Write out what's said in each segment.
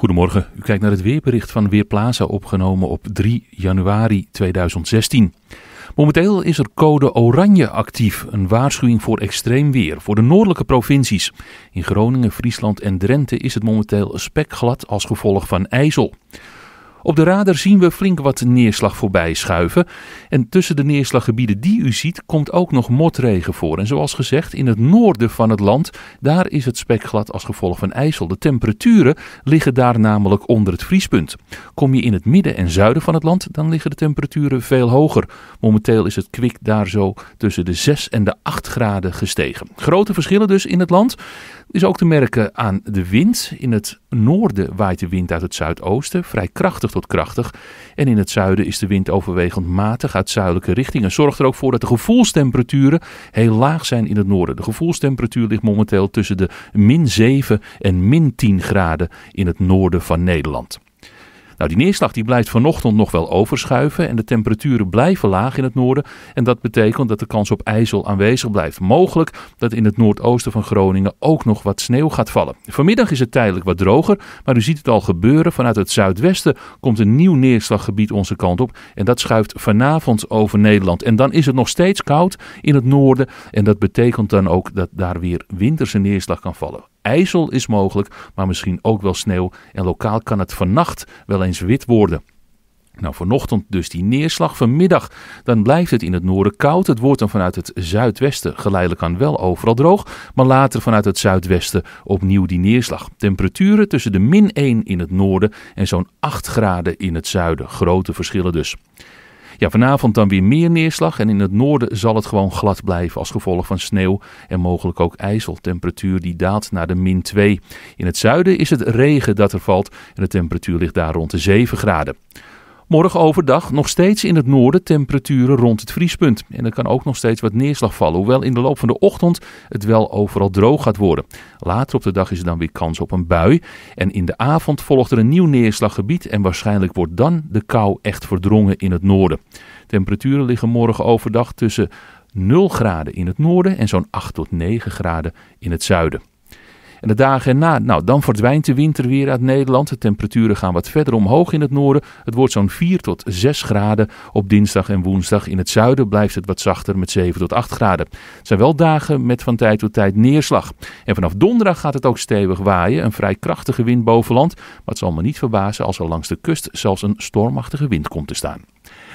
Goedemorgen, u kijkt naar het weerbericht van Weerplaza opgenomen op 3 januari 2016. Momenteel is er code oranje actief, een waarschuwing voor extreem weer voor de noordelijke provincies. In Groningen, Friesland en Drenthe is het momenteel spekglad als gevolg van ijzel. Op de radar zien we flink wat neerslag voorbij schuiven. En tussen de neerslaggebieden die u ziet, komt ook nog motregen voor. En zoals gezegd, in het noorden van het land, daar is het spekglad als gevolg van ijsel. De temperaturen liggen daar namelijk onder het vriespunt. Kom je in het midden en zuiden van het land, dan liggen de temperaturen veel hoger. Momenteel is het kwik daar zo tussen de 6 en de 8 graden gestegen. Grote verschillen dus in het land is ook te merken aan de wind. In het noorden waait de wind uit het zuidoosten, vrij krachtig tot krachtig. En in het zuiden is de wind overwegend matig uit zuidelijke richting. En zorgt er ook voor dat de gevoelstemperaturen heel laag zijn in het noorden. De gevoelstemperatuur ligt momenteel tussen de min 7 en min 10 graden in het noorden van Nederland. Nou, die neerslag die blijft vanochtend nog wel overschuiven en de temperaturen blijven laag in het noorden. En dat betekent dat de kans op ijzel aanwezig blijft. Mogelijk dat in het noordoosten van Groningen ook nog wat sneeuw gaat vallen. Vanmiddag is het tijdelijk wat droger, maar u ziet het al gebeuren. Vanuit het zuidwesten komt een nieuw neerslaggebied onze kant op. En dat schuift vanavond over Nederland. En dan is het nog steeds koud in het noorden. En dat betekent dan ook dat daar weer winterse neerslag kan vallen. IJssel is mogelijk, maar misschien ook wel sneeuw. En lokaal kan het vannacht wel eens wit worden. Nou, vanochtend dus die neerslag. Vanmiddag dan blijft het in het noorden koud. Het wordt dan vanuit het zuidwesten geleidelijk aan wel overal droog. Maar later vanuit het zuidwesten opnieuw die neerslag. Temperaturen tussen de min 1 in het noorden en zo'n 8 graden in het zuiden. Grote verschillen dus. Ja, vanavond dan weer meer neerslag en in het noorden zal het gewoon glad blijven als gevolg van sneeuw en mogelijk ook ijzel. Temperatuur die daalt naar de min 2. In het zuiden is het regen dat er valt en de temperatuur ligt daar rond de 7 graden. Morgen overdag nog steeds in het noorden temperaturen rond het vriespunt. En er kan ook nog steeds wat neerslag vallen, hoewel in de loop van de ochtend het wel overal droog gaat worden. Later op de dag is er dan weer kans op een bui. En in de avond volgt er een nieuw neerslaggebied en waarschijnlijk wordt dan de kou echt verdrongen in het noorden. Temperaturen liggen morgen overdag tussen 0 graden in het noorden en zo'n 8 tot 9 graden in het zuiden. En de dagen erna, nou, dan verdwijnt de winter weer uit Nederland. De temperaturen gaan wat verder omhoog in het noorden. Het wordt zo'n 4 tot 6 graden op dinsdag en woensdag. In het zuiden blijft het wat zachter met 7 tot 8 graden. Het zijn wel dagen met van tijd tot tijd neerslag. En vanaf donderdag gaat het ook stevig waaien. Een vrij krachtige wind bovenland, Maar het zal me niet verbazen als er langs de kust zelfs een stormachtige wind komt te staan.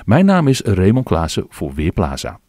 Mijn naam is Raymond Klaassen voor Weerplaza.